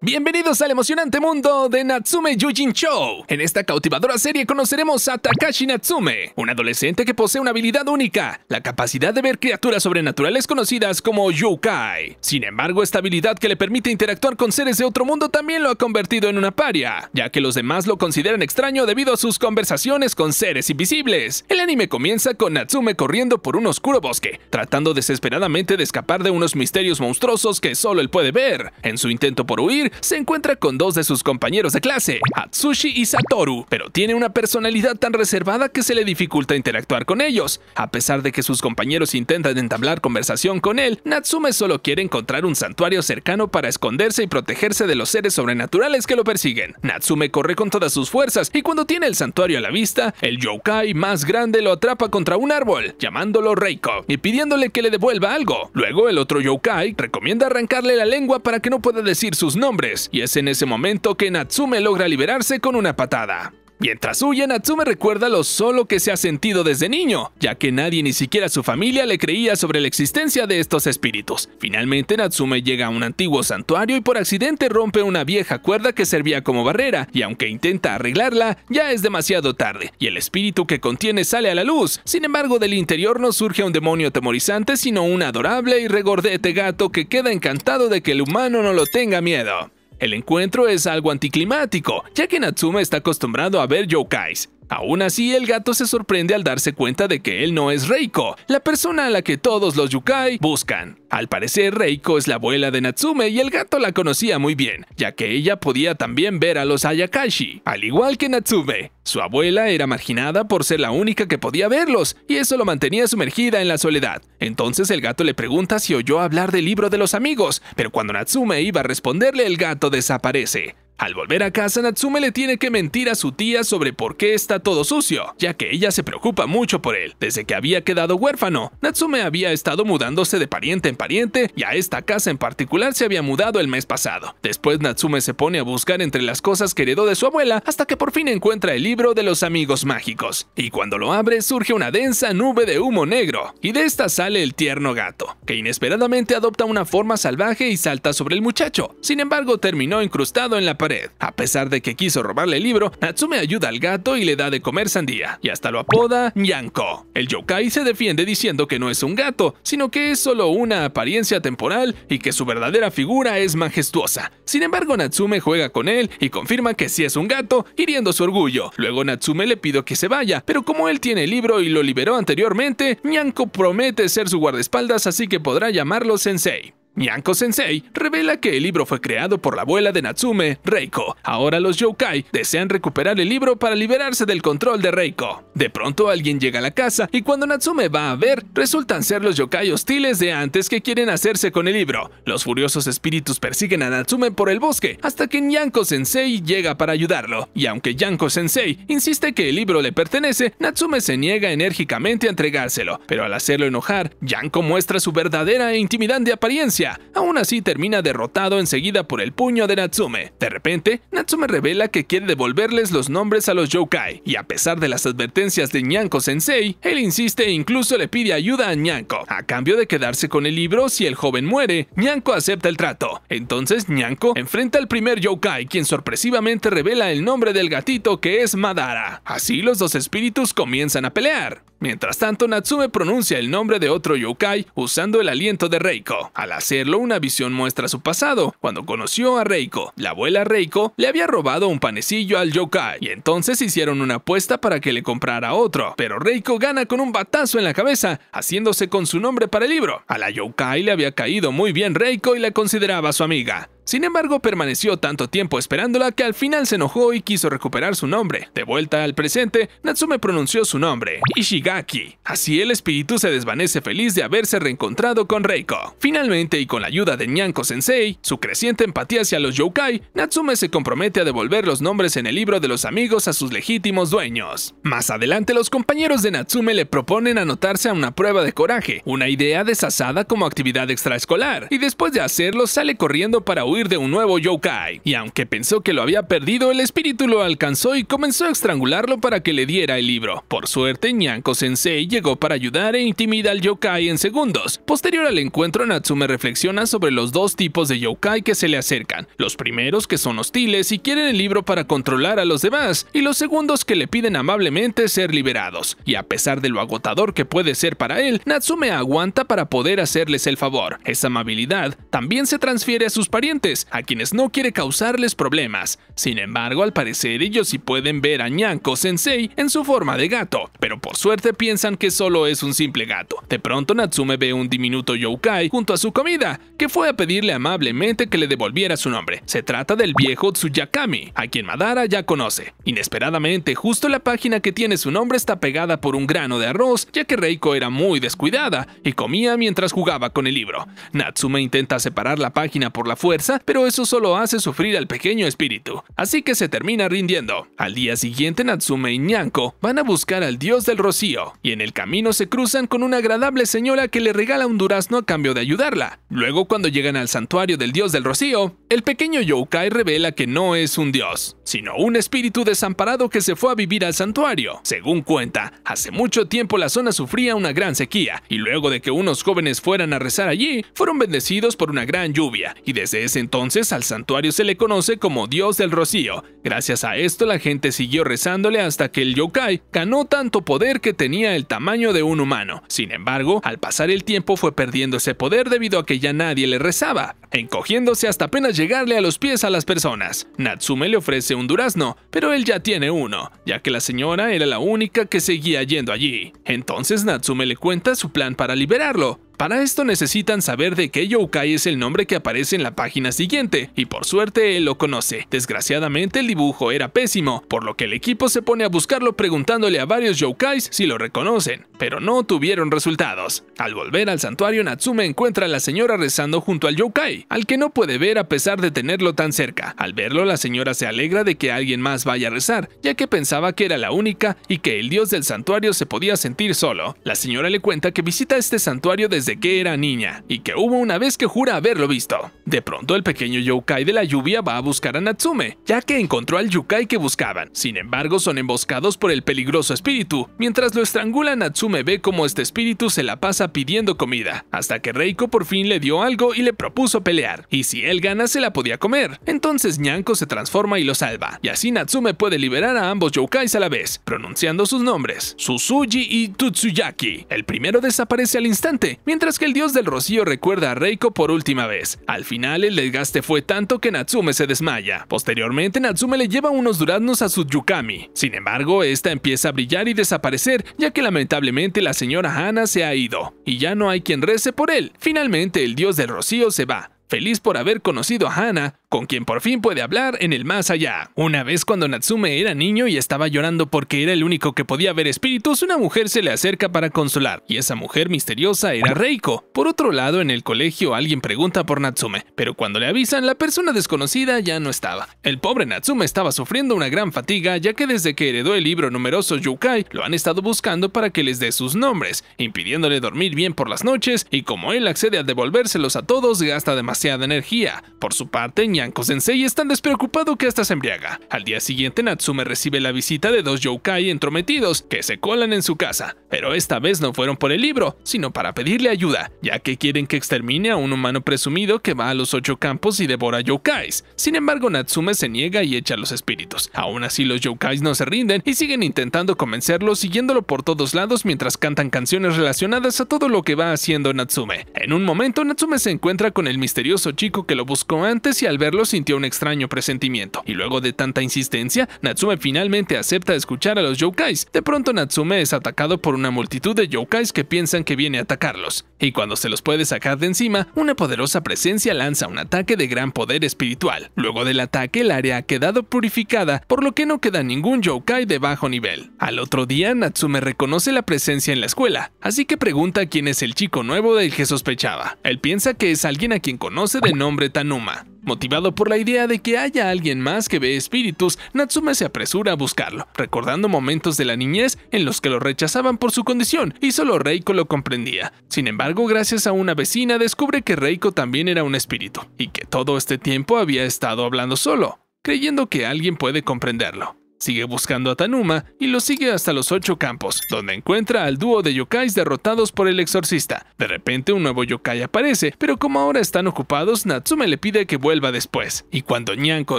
Bienvenidos al emocionante mundo de Natsume Yujin Show. En esta cautivadora serie conoceremos a Takashi Natsume, un adolescente que posee una habilidad única, la capacidad de ver criaturas sobrenaturales conocidas como yukai. Sin embargo, esta habilidad que le permite interactuar con seres de otro mundo también lo ha convertido en una paria, ya que los demás lo consideran extraño debido a sus conversaciones con seres invisibles. El anime comienza con Natsume corriendo por un oscuro bosque, tratando desesperadamente de escapar de unos misterios monstruosos que solo él puede ver. En su intento por huir, se encuentra con dos de sus compañeros de clase, Atsushi y Satoru, pero tiene una personalidad tan reservada que se le dificulta interactuar con ellos. A pesar de que sus compañeros intentan entablar conversación con él, Natsume solo quiere encontrar un santuario cercano para esconderse y protegerse de los seres sobrenaturales que lo persiguen. Natsume corre con todas sus fuerzas y cuando tiene el santuario a la vista, el yokai más grande lo atrapa contra un árbol, llamándolo Reiko, y pidiéndole que le devuelva algo. Luego el otro yokai recomienda arrancarle la lengua para que no pueda decir sus nombres y es en ese momento que Natsume logra liberarse con una patada. Mientras huye, Natsume recuerda lo solo que se ha sentido desde niño, ya que nadie ni siquiera su familia le creía sobre la existencia de estos espíritus. Finalmente, Natsume llega a un antiguo santuario y por accidente rompe una vieja cuerda que servía como barrera, y aunque intenta arreglarla, ya es demasiado tarde, y el espíritu que contiene sale a la luz. Sin embargo, del interior no surge un demonio atemorizante, sino un adorable y regordete gato que queda encantado de que el humano no lo tenga miedo. El encuentro es algo anticlimático, ya que Natsume está acostumbrado a ver yokais, Aún así, el gato se sorprende al darse cuenta de que él no es Reiko, la persona a la que todos los yukai buscan. Al parecer, Reiko es la abuela de Natsume y el gato la conocía muy bien, ya que ella podía también ver a los Ayakashi, al igual que Natsume. Su abuela era marginada por ser la única que podía verlos, y eso lo mantenía sumergida en la soledad. Entonces el gato le pregunta si oyó hablar del libro de los amigos, pero cuando Natsume iba a responderle, el gato desaparece. Al volver a casa, Natsume le tiene que mentir a su tía sobre por qué está todo sucio, ya que ella se preocupa mucho por él. Desde que había quedado huérfano, Natsume había estado mudándose de pariente en pariente y a esta casa en particular se había mudado el mes pasado. Después Natsume se pone a buscar entre las cosas que heredó de su abuela hasta que por fin encuentra el libro de los amigos mágicos. Y cuando lo abre surge una densa nube de humo negro, y de esta sale el tierno gato, que inesperadamente adopta una forma salvaje y salta sobre el muchacho. Sin embargo, terminó incrustado en la pared a pesar de que quiso robarle el libro, Natsume ayuda al gato y le da de comer sandía, y hasta lo apoda Nyanko. El yokai se defiende diciendo que no es un gato, sino que es solo una apariencia temporal y que su verdadera figura es majestuosa. Sin embargo, Natsume juega con él y confirma que sí es un gato, hiriendo su orgullo. Luego Natsume le pide que se vaya, pero como él tiene el libro y lo liberó anteriormente, Nyanko promete ser su guardaespaldas así que podrá llamarlo Sensei. Nyanko Sensei revela que el libro fue creado por la abuela de Natsume, Reiko. Ahora los yokai desean recuperar el libro para liberarse del control de Reiko. De pronto alguien llega a la casa y cuando Natsume va a ver, resultan ser los yokai hostiles de antes que quieren hacerse con el libro. Los furiosos espíritus persiguen a Natsume por el bosque hasta que Nyanko Sensei llega para ayudarlo. Y aunque Yanko Sensei insiste que el libro le pertenece, Natsume se niega enérgicamente a entregárselo. Pero al hacerlo enojar, Yanko muestra su verdadera e intimidante apariencia Aún así termina derrotado enseguida por el puño de Natsume. De repente, Natsume revela que quiere devolverles los nombres a los yokai, y a pesar de las advertencias de Nyanko Sensei, él insiste e incluso le pide ayuda a Nyanko, a cambio de quedarse con el libro si el joven muere. Nyanko acepta el trato. Entonces Nyanko enfrenta al primer yokai, quien sorpresivamente revela el nombre del gatito que es Madara. Así los dos espíritus comienzan a pelear. Mientras tanto, Natsume pronuncia el nombre de otro yokai usando el aliento de Reiko. Al hacerlo, una visión muestra su pasado, cuando conoció a Reiko. La abuela Reiko le había robado un panecillo al yokai, y entonces hicieron una apuesta para que le comprara otro, pero Reiko gana con un batazo en la cabeza, haciéndose con su nombre para el libro. A la yokai le había caído muy bien Reiko y la consideraba su amiga. Sin embargo, permaneció tanto tiempo esperándola que al final se enojó y quiso recuperar su nombre. De vuelta al presente, Natsume pronunció su nombre, Ishigaki. Así el espíritu se desvanece feliz de haberse reencontrado con Reiko. Finalmente, y con la ayuda de Nyanko Sensei, su creciente empatía hacia los yokai, Natsume se compromete a devolver los nombres en el libro de los amigos a sus legítimos dueños. Más adelante, los compañeros de Natsume le proponen anotarse a una prueba de coraje, una idea desasada como actividad extraescolar, y después de hacerlo sale corriendo para huir de un nuevo yokai, y aunque pensó que lo había perdido, el espíritu lo alcanzó y comenzó a estrangularlo para que le diera el libro. Por suerte, Nyanko Sensei llegó para ayudar e intimida al yokai en segundos. Posterior al encuentro, Natsume reflexiona sobre los dos tipos de yokai que se le acercan, los primeros que son hostiles y quieren el libro para controlar a los demás, y los segundos que le piden amablemente ser liberados. Y a pesar de lo agotador que puede ser para él, Natsume aguanta para poder hacerles el favor. Esa amabilidad también se transfiere a sus parientes, a quienes no quiere causarles problemas. Sin embargo, al parecer ellos sí pueden ver a Nyanko Sensei en su forma de gato, pero por suerte piensan que solo es un simple gato. De pronto Natsume ve un diminuto yokai junto a su comida, que fue a pedirle amablemente que le devolviera su nombre. Se trata del viejo Tsuyakami, a quien Madara ya conoce. Inesperadamente, justo la página que tiene su nombre está pegada por un grano de arroz, ya que Reiko era muy descuidada y comía mientras jugaba con el libro. Natsume intenta separar la página por la fuerza, pero eso solo hace sufrir al pequeño espíritu, así que se termina rindiendo. Al día siguiente Natsume y Nyanko van a buscar al dios del rocío, y en el camino se cruzan con una agradable señora que le regala un durazno a cambio de ayudarla. Luego cuando llegan al santuario del dios del rocío, el pequeño yokai revela que no es un dios, sino un espíritu desamparado que se fue a vivir al santuario. Según cuenta, hace mucho tiempo la zona sufría una gran sequía, y luego de que unos jóvenes fueran a rezar allí, fueron bendecidos por una gran lluvia, y desde ese entonces al santuario se le conoce como Dios del Rocío. Gracias a esto la gente siguió rezándole hasta que el yokai ganó tanto poder que tenía el tamaño de un humano. Sin embargo, al pasar el tiempo fue perdiendo ese poder debido a que ya nadie le rezaba encogiéndose hasta apenas llegarle a los pies a las personas. Natsume le ofrece un durazno, pero él ya tiene uno, ya que la señora era la única que seguía yendo allí. Entonces Natsume le cuenta su plan para liberarlo. Para esto necesitan saber de qué yokai es el nombre que aparece en la página siguiente, y por suerte él lo conoce. Desgraciadamente el dibujo era pésimo, por lo que el equipo se pone a buscarlo preguntándole a varios yokais si lo reconocen, pero no tuvieron resultados. Al volver al santuario Natsume encuentra a la señora rezando junto al yokai al que no puede ver a pesar de tenerlo tan cerca. Al verlo, la señora se alegra de que alguien más vaya a rezar, ya que pensaba que era la única y que el dios del santuario se podía sentir solo. La señora le cuenta que visita este santuario desde que era niña, y que hubo una vez que jura haberlo visto. De pronto, el pequeño yokai de la lluvia va a buscar a Natsume, ya que encontró al yukai que buscaban. Sin embargo, son emboscados por el peligroso espíritu. Mientras lo estrangula, Natsume ve cómo este espíritu se la pasa pidiendo comida, hasta que Reiko por fin le dio algo y le propuso pelear, y si él gana se la podía comer. Entonces Nyanko se transforma y lo salva, y así Natsume puede liberar a ambos yokais a la vez, pronunciando sus nombres, Suzuji y Tutsuyaki. El primero desaparece al instante, mientras que el dios del rocío recuerda a Reiko por última vez. Al final el desgaste fue tanto que Natsume se desmaya. Posteriormente Natsume le lleva unos duraznos a su Yukami. Sin embargo, esta empieza a brillar y desaparecer, ya que lamentablemente la señora Hana se ha ido, y ya no hay quien rece por él. Finalmente el dios del rocío se va, Feliz por haber conocido a Hannah, con quien por fin puede hablar en el más allá. Una vez cuando Natsume era niño y estaba llorando porque era el único que podía ver espíritus, una mujer se le acerca para consolar, y esa mujer misteriosa era Reiko. Por otro lado, en el colegio alguien pregunta por Natsume, pero cuando le avisan, la persona desconocida ya no estaba. El pobre Natsume estaba sufriendo una gran fatiga, ya que desde que heredó el libro numeroso Yukai, lo han estado buscando para que les dé sus nombres, impidiéndole dormir bien por las noches, y como él accede a devolvérselos a todos, gasta demasiada energía. Por su parte, yanko están es despreocupado que hasta se embriaga. Al día siguiente Natsume recibe la visita de dos yokai entrometidos que se colan en su casa, pero esta vez no fueron por el libro, sino para pedirle ayuda, ya que quieren que extermine a un humano presumido que va a los ocho campos y devora yokais. Sin embargo, Natsume se niega y echa a los espíritus. Aún así, los yokais no se rinden y siguen intentando convencerlo siguiéndolo por todos lados mientras cantan canciones relacionadas a todo lo que va haciendo Natsume. En un momento, Natsume se encuentra con el misterioso chico que lo buscó antes y al ver sintió un extraño presentimiento, y luego de tanta insistencia, Natsume finalmente acepta escuchar a los yokais. De pronto Natsume es atacado por una multitud de yokais que piensan que viene a atacarlos, y cuando se los puede sacar de encima, una poderosa presencia lanza un ataque de gran poder espiritual. Luego del ataque, el área ha quedado purificada, por lo que no queda ningún yokai de bajo nivel. Al otro día, Natsume reconoce la presencia en la escuela, así que pregunta quién es el chico nuevo del que sospechaba. Él piensa que es alguien a quien conoce de nombre Tanuma. Motivado por la idea de que haya alguien más que ve espíritus, Natsume se apresura a buscarlo, recordando momentos de la niñez en los que lo rechazaban por su condición y solo Reiko lo comprendía. Sin embargo, gracias a una vecina descubre que Reiko también era un espíritu y que todo este tiempo había estado hablando solo, creyendo que alguien puede comprenderlo. Sigue buscando a Tanuma y lo sigue hasta los ocho campos, donde encuentra al dúo de yokais derrotados por el exorcista. De repente un nuevo yokai aparece, pero como ahora están ocupados, Natsume le pide que vuelva después. Y cuando Nyanko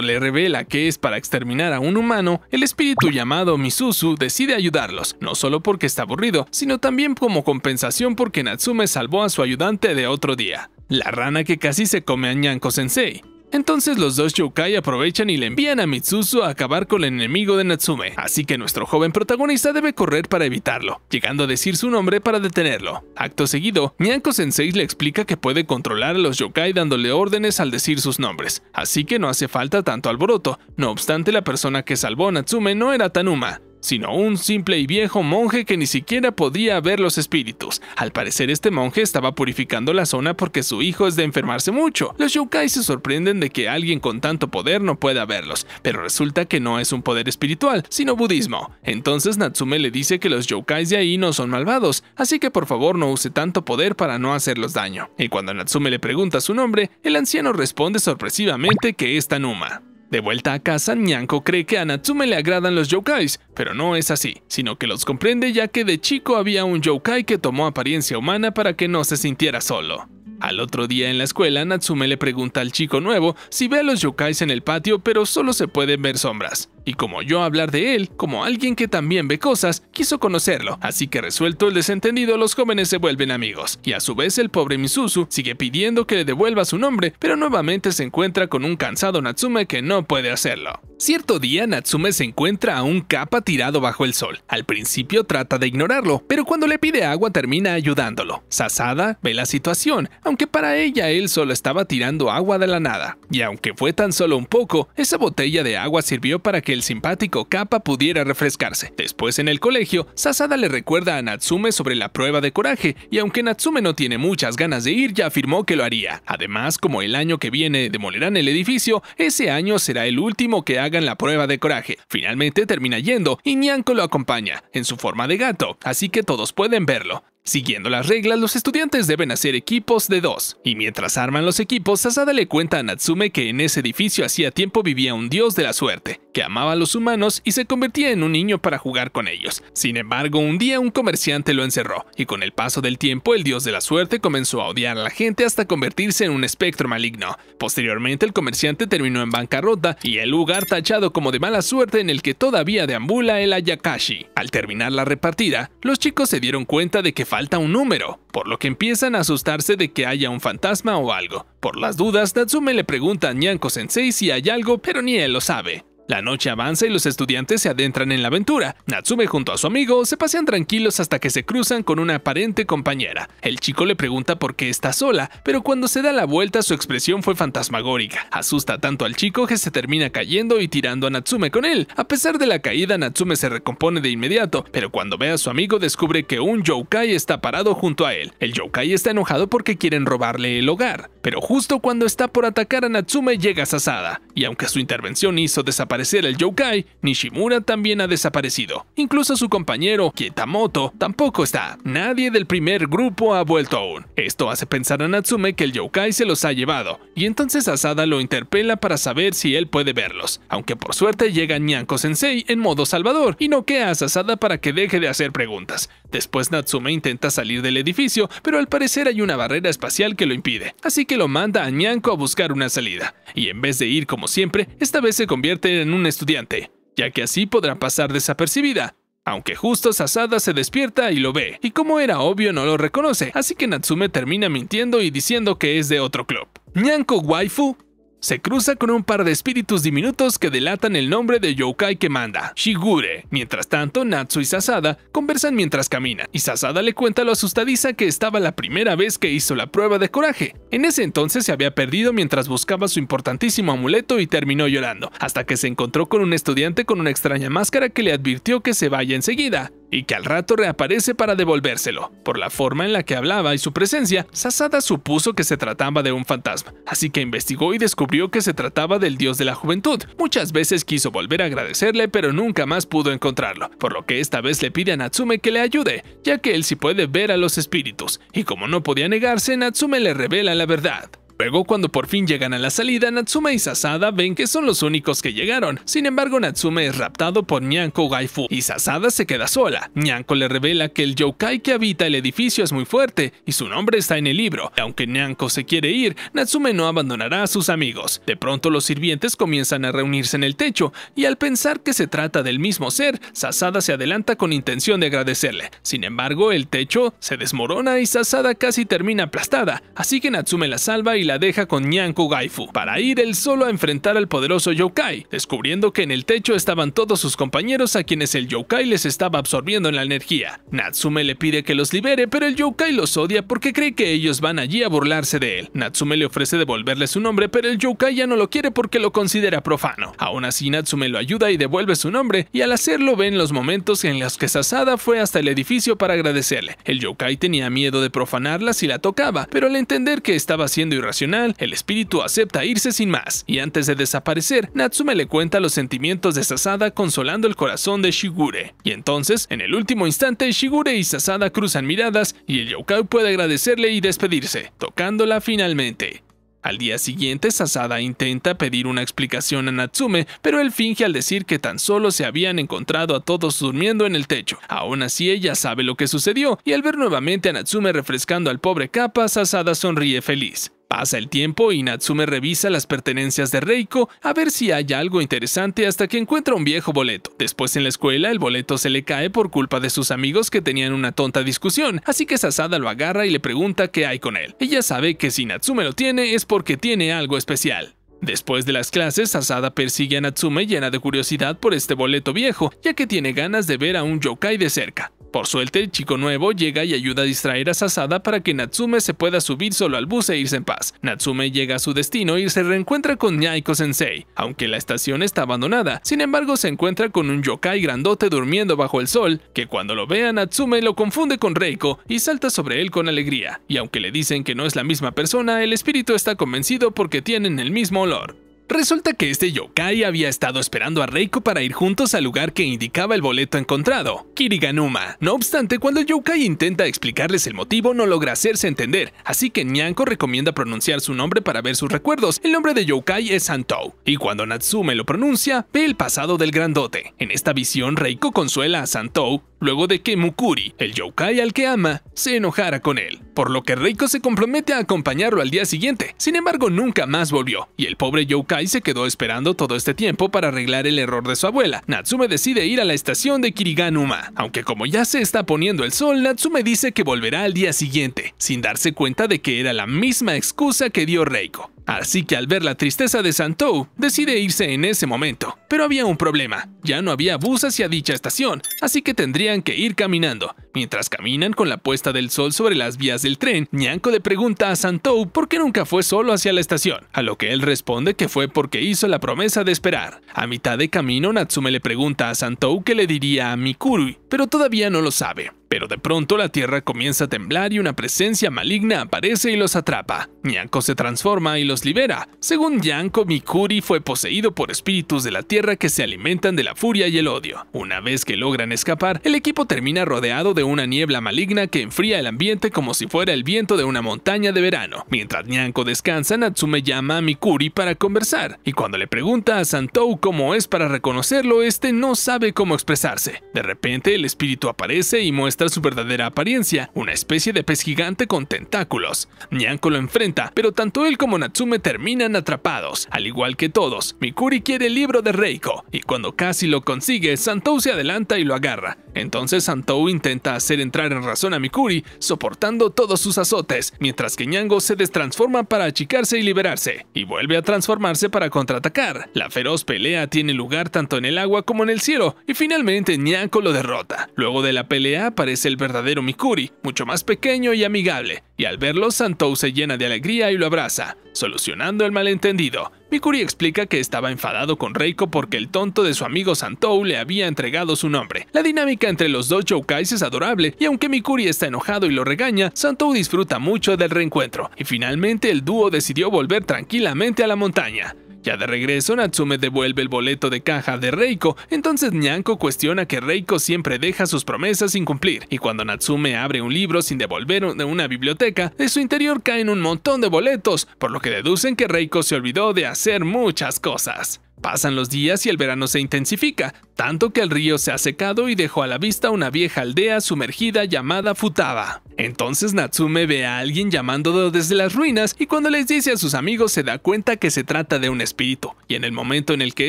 le revela que es para exterminar a un humano, el espíritu llamado Misuzu decide ayudarlos, no solo porque está aburrido, sino también como compensación porque Natsume salvó a su ayudante de otro día. La rana que casi se come a Nyanko Sensei. Entonces los dos yokai aprovechan y le envían a Mitsuzu a acabar con el enemigo de Natsume, así que nuestro joven protagonista debe correr para evitarlo, llegando a decir su nombre para detenerlo. Acto seguido, Nyanko Sensei le explica que puede controlar a los yokai dándole órdenes al decir sus nombres, así que no hace falta tanto alboroto, no obstante la persona que salvó a Natsume no era Tanuma, sino un simple y viejo monje que ni siquiera podía ver los espíritus. Al parecer este monje estaba purificando la zona porque su hijo es de enfermarse mucho. Los youkai se sorprenden de que alguien con tanto poder no pueda verlos, pero resulta que no es un poder espiritual, sino budismo. Entonces Natsume le dice que los Youkai de ahí no son malvados, así que por favor no use tanto poder para no hacerlos daño. Y cuando Natsume le pregunta su nombre, el anciano responde sorpresivamente que es Tanuma. De vuelta a casa, Nyanko cree que a Natsume le agradan los yokais, pero no es así, sino que los comprende ya que de chico había un yokai que tomó apariencia humana para que no se sintiera solo. Al otro día en la escuela, Natsume le pregunta al chico nuevo si ve a los yokais en el patio, pero solo se pueden ver sombras. Y como yo hablar de él, como alguien que también ve cosas, quiso conocerlo, así que resuelto el desentendido, los jóvenes se vuelven amigos. Y a su vez el pobre Misuzu sigue pidiendo que le devuelva su nombre, pero nuevamente se encuentra con un cansado Natsume que no puede hacerlo. Cierto día Natsume se encuentra a un capa tirado bajo el sol. Al principio trata de ignorarlo, pero cuando le pide agua termina ayudándolo. Sasada ve la situación, aunque para ella él solo estaba tirando agua de la nada. Y aunque fue tan solo un poco, esa botella de agua sirvió para que el simpático capa pudiera refrescarse. Después en el colegio, Sasada le recuerda a Natsume sobre la prueba de coraje y aunque Natsume no tiene muchas ganas de ir, ya afirmó que lo haría. Además, como el año que viene demolerán el edificio, ese año será el último que haga hagan la prueba de coraje. Finalmente termina yendo y Nyanko lo acompaña, en su forma de gato, así que todos pueden verlo. Siguiendo las reglas, los estudiantes deben hacer equipos de dos, y mientras arman los equipos, Asada le cuenta a Natsume que en ese edificio hacía tiempo vivía un dios de la suerte, que amaba a los humanos y se convertía en un niño para jugar con ellos. Sin embargo, un día un comerciante lo encerró, y con el paso del tiempo el dios de la suerte comenzó a odiar a la gente hasta convertirse en un espectro maligno. Posteriormente el comerciante terminó en bancarrota y el lugar tachado como de mala suerte en el que todavía deambula el Ayakashi. Al terminar la repartida, los chicos se dieron cuenta de que falta un número, por lo que empiezan a asustarse de que haya un fantasma o algo. Por las dudas, Tatsume le pregunta a Nyanko Sensei si hay algo, pero ni él lo sabe. La noche avanza y los estudiantes se adentran en la aventura. Natsume junto a su amigo se pasean tranquilos hasta que se cruzan con una aparente compañera. El chico le pregunta por qué está sola, pero cuando se da la vuelta su expresión fue fantasmagórica. Asusta tanto al chico que se termina cayendo y tirando a Natsume con él. A pesar de la caída, Natsume se recompone de inmediato, pero cuando ve a su amigo descubre que un yokai está parado junto a él. El yokai está enojado porque quieren robarle el hogar, pero justo cuando está por atacar a Natsume llega Sasada, y aunque su intervención hizo desaparecer ser el yokai, Nishimura también ha desaparecido. Incluso su compañero, Kitamoto, tampoco está. Nadie del primer grupo ha vuelto aún. Esto hace pensar a Natsume que el yokai se los ha llevado, y entonces Asada lo interpela para saber si él puede verlos. Aunque por suerte llega Nyanko Sensei en modo salvador y noquea a Asada para que deje de hacer preguntas. Después Natsume intenta salir del edificio, pero al parecer hay una barrera espacial que lo impide, así que lo manda a Nyanko a buscar una salida. Y en vez de ir como siempre, esta vez se convierte en un estudiante, ya que así podrá pasar desapercibida. Aunque justo Sasada se despierta y lo ve, y como era obvio no lo reconoce, así que Natsume termina mintiendo y diciendo que es de otro club. Nyanko Waifu se cruza con un par de espíritus diminutos que delatan el nombre de yokai que manda, Shigure. Mientras tanto, Natsu y Sasada conversan mientras camina. y Sasada le cuenta lo asustadiza que estaba la primera vez que hizo la prueba de coraje. En ese entonces se había perdido mientras buscaba su importantísimo amuleto y terminó llorando, hasta que se encontró con un estudiante con una extraña máscara que le advirtió que se vaya enseguida y que al rato reaparece para devolvérselo. Por la forma en la que hablaba y su presencia, Sasada supuso que se trataba de un fantasma, así que investigó y descubrió que se trataba del dios de la juventud. Muchas veces quiso volver a agradecerle, pero nunca más pudo encontrarlo, por lo que esta vez le pide a Natsume que le ayude, ya que él sí puede ver a los espíritus, y como no podía negarse, Natsume le revela la verdad. Luego, cuando por fin llegan a la salida, Natsume y Sasada ven que son los únicos que llegaron. Sin embargo, Natsume es raptado por Nyanko Gaifu y Sasada se queda sola. Nyanko le revela que el yokai que habita el edificio es muy fuerte y su nombre está en el libro. aunque Nyanko se quiere ir, Natsume no abandonará a sus amigos. De pronto, los sirvientes comienzan a reunirse en el techo y al pensar que se trata del mismo ser, Sasada se adelanta con intención de agradecerle. Sin embargo, el techo se desmorona y Sasada casi termina aplastada, así que Natsume la salva y la deja con Nyanku Gaifu para ir él solo a enfrentar al poderoso yokai, descubriendo que en el techo estaban todos sus compañeros a quienes el yokai les estaba absorbiendo en la energía. Natsume le pide que los libere, pero el yokai los odia porque cree que ellos van allí a burlarse de él. Natsume le ofrece devolverle su nombre, pero el yokai ya no lo quiere porque lo considera profano. Aún así, Natsume lo ayuda y devuelve su nombre, y al hacerlo ven los momentos en los que Sasada fue hasta el edificio para agradecerle. El yokai tenía miedo de profanarla si la tocaba, pero al entender que estaba siendo irracional, el espíritu acepta irse sin más, y antes de desaparecer, Natsume le cuenta los sentimientos de Sasada consolando el corazón de Shigure. Y entonces, en el último instante, Shigure y Sasada cruzan miradas y el yokai puede agradecerle y despedirse, tocándola finalmente. Al día siguiente, Sasada intenta pedir una explicación a Natsume, pero él finge al decir que tan solo se habían encontrado a todos durmiendo en el techo. Aún así, ella sabe lo que sucedió, y al ver nuevamente a Natsume refrescando al pobre capa, Sasada sonríe feliz. Pasa el tiempo y Natsume revisa las pertenencias de Reiko a ver si hay algo interesante hasta que encuentra un viejo boleto. Después en la escuela el boleto se le cae por culpa de sus amigos que tenían una tonta discusión, así que Sasada lo agarra y le pregunta qué hay con él. Ella sabe que si Natsume lo tiene es porque tiene algo especial. Después de las clases, Sasada persigue a Natsume llena de curiosidad por este boleto viejo, ya que tiene ganas de ver a un yokai de cerca. Por suerte, el chico nuevo llega y ayuda a distraer a Sasada para que Natsume se pueda subir solo al bus e irse en paz. Natsume llega a su destino y se reencuentra con Nyaiko Sensei, aunque la estación está abandonada. Sin embargo, se encuentra con un yokai grandote durmiendo bajo el sol, que cuando lo ve a Natsume lo confunde con Reiko y salta sobre él con alegría. Y aunque le dicen que no es la misma persona, el espíritu está convencido porque tienen el mismo olor. Resulta que este yokai había estado esperando a Reiko para ir juntos al lugar que indicaba el boleto encontrado, Kiriganuma. No obstante, cuando el yokai intenta explicarles el motivo, no logra hacerse entender, así que Nyanko recomienda pronunciar su nombre para ver sus recuerdos. El nombre de yokai es Santou, y cuando Natsume lo pronuncia, ve el pasado del grandote. En esta visión, Reiko consuela a Santou luego de que Mukuri, el yokai al que ama, se enojara con él, por lo que Reiko se compromete a acompañarlo al día siguiente. Sin embargo, nunca más volvió, y el pobre yokai se quedó esperando todo este tiempo para arreglar el error de su abuela. Natsume decide ir a la estación de Kiriganuma, aunque como ya se está poniendo el sol, Natsume dice que volverá al día siguiente, sin darse cuenta de que era la misma excusa que dio Reiko. Así que al ver la tristeza de Santou, decide irse en ese momento. Pero había un problema, ya no había bus hacia dicha estación, así que tendrían que ir caminando. Mientras caminan con la puesta del sol sobre las vías del tren, Nyanko le pregunta a Santou por qué nunca fue solo hacia la estación, a lo que él responde que fue porque hizo la promesa de esperar. A mitad de camino, Natsume le pregunta a Santou qué le diría a Mikurui, pero todavía no lo sabe. Pero de pronto la tierra comienza a temblar y una presencia maligna aparece y los atrapa. Nyanko se transforma y los libera. Según Yanko, Mikuri fue poseído por espíritus de la tierra que se alimentan de la furia y el odio. Una vez que logran escapar, el equipo termina rodeado de una niebla maligna que enfría el ambiente como si fuera el viento de una montaña de verano. Mientras Nyanko descansa, Natsume llama a Mikuri para conversar, y cuando le pregunta a Santou cómo es para reconocerlo, este no sabe cómo expresarse. De repente, el espíritu aparece y muestra su verdadera apariencia, una especie de pez gigante con tentáculos. Nyanko lo enfrenta, pero tanto él como Natsume terminan atrapados. Al igual que todos, Mikuri quiere el libro de Reiko, y cuando casi lo consigue, Santou se adelanta y lo agarra. Entonces Santou intenta hacer entrar en razón a Mikuri, soportando todos sus azotes, mientras que Ñango se destransforma para achicarse y liberarse, y vuelve a transformarse para contraatacar. La feroz pelea tiene lugar tanto en el agua como en el cielo, y finalmente Ñango lo derrota. Luego de la pelea aparece el verdadero Mikuri, mucho más pequeño y amigable, y al verlo Santou se llena de alegría y lo abraza, solucionando el malentendido, Mikuri explica que estaba enfadado con Reiko porque el tonto de su amigo Santou le había entregado su nombre. La dinámica entre los dos Joukais es adorable y aunque Mikuri está enojado y lo regaña, Santou disfruta mucho del reencuentro y finalmente el dúo decidió volver tranquilamente a la montaña. Ya de regreso, Natsume devuelve el boleto de caja de Reiko, entonces Nyanko cuestiona que Reiko siempre deja sus promesas sin cumplir, y cuando Natsume abre un libro sin devolver de una biblioteca, de su interior caen un montón de boletos, por lo que deducen que Reiko se olvidó de hacer muchas cosas. Pasan los días y el verano se intensifica tanto que el río se ha secado y dejó a la vista una vieja aldea sumergida llamada Futaba. Entonces Natsume ve a alguien llamándolo desde las ruinas y cuando les dice a sus amigos se da cuenta que se trata de un espíritu, y en el momento en el que